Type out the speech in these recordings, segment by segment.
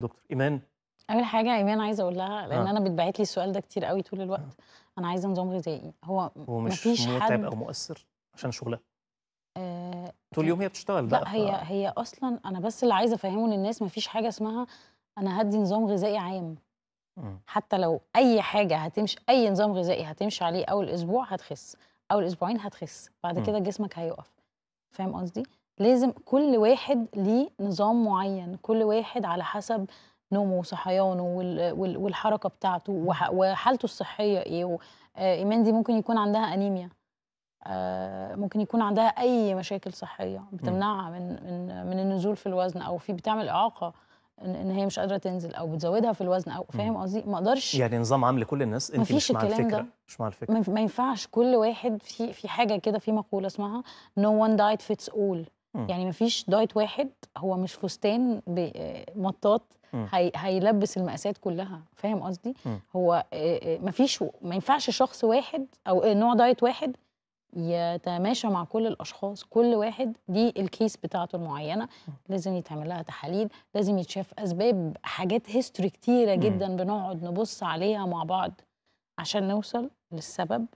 دكتور ايمان اول حاجه ايمان عايزه اقول لها لان آه. انا بتبعت لي السؤال ده كتير قوي طول الوقت آه. انا عايزه نظام غذائي هو هو مش مفيش متعب حد... او مؤثر عشان شغلها آه... طول اليوم هي بتشتغل بقى لا هي ف... هي اصلا انا بس اللي عايزه افهمه للناس مفيش حاجه اسمها انا هدي نظام غذائي عام حتى لو اي حاجه هتمشي اي نظام غذائي هتمشي عليه اول اسبوع هتخس اول اسبوعين هتخس بعد كده جسمك هيقف فاهم قصدي لازم كل واحد ليه نظام معين كل واحد على حسب نومه وصحيانه والحركة بتاعته وحالته الصحية ايه و- آه، إيمان دي ممكن يكون عندها أنيميا آه، ممكن يكون عندها أي مشاكل صحية بتمنعها من من من النزول في الوزن أو في بتعمل إعاقة إن هي مش قادرة تنزل أو بتزودها في الوزن أو فاهم قصدي ما أقدرش يعني نظام عام لكل الناس انت مش مع الكلام ده الفكره مش مع الفكره ما ينفعش كل واحد في في حاجة كده في مقولة اسمها نو وان دايت فيتس اول يعني مفيش دايت واحد هو مش فستان مطاط هي هيلبس المقاسات كلها فاهم قصدي هو آه، آه، مفيش ما ينفعش شخص واحد او آه، نوع دايت واحد يتماشى مع كل الاشخاص كل واحد دي الكيس بتاعته المعينه لازم يتعمل لها تحاليل لازم يتشاف اسباب حاجات هيستوري كتيره جدا بنقعد نبص عليها مع بعض عشان نوصل للسبب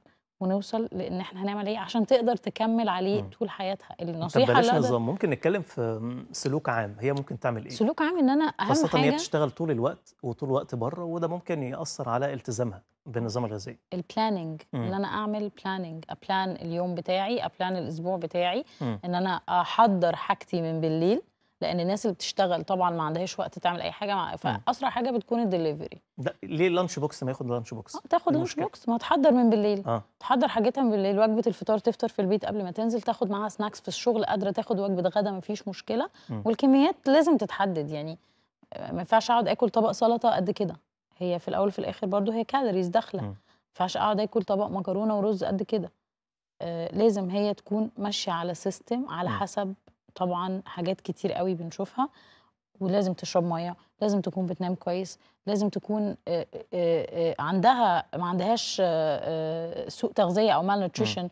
ونوصل لان احنا هنعمل ايه عشان تقدر تكمل عليه مم. طول حياتها النصيحه طب نظام ممكن نتكلم في سلوك عام هي ممكن تعمل ايه سلوك عام ان انا اهم خاصة حاجه خاصه هي بتشتغل طول الوقت وطول الوقت بره وده ممكن ياثر على التزامها بالنظام الغذائي البلاننج ان انا اعمل بلاننج ابلان اليوم بتاعي ابلان الاسبوع بتاعي مم. ان انا احضر حاجتي من بالليل لان الناس اللي بتشتغل طبعا ما عندهاش وقت تعمل اي حاجه مع فاسرع حاجه بتكون الدليفري ده ليه اللانش بوكس ما ياخد لانش بوكس آه تاخد إيه لانش بوكس ما تحضر من بالليل آه. تحضر حاجتها من بالليل وجبه الفطار تفطر في البيت قبل ما تنزل تاخد معاها سناكس في الشغل قادره تاخد وجبه غدا ما فيش مشكله م. والكميات لازم تتحدد يعني آه، ما ينفعش اقعد اكل طبق سلطه قد كده هي في الاول وفي الاخر برضو هي كالوريز داخله ما ينفعش اقعد اكل طبق مكرونه ورز قد كده آه لازم هي تكون ماشيه على سيستم على م. حسب طبعا حاجات كتير قوي بنشوفها ولازم تشرب ميه لازم تكون بتنام كويس لازم تكون آه، آه، آه، عندها ما عندهاش سوء تغذيه او مال نوتريشن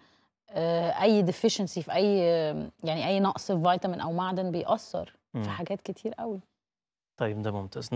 اي ديفيشنسي في اي يعني اي نقص في فيتامين او معدن بيأثر في حاجات كتير قوي طيب ده ممتاز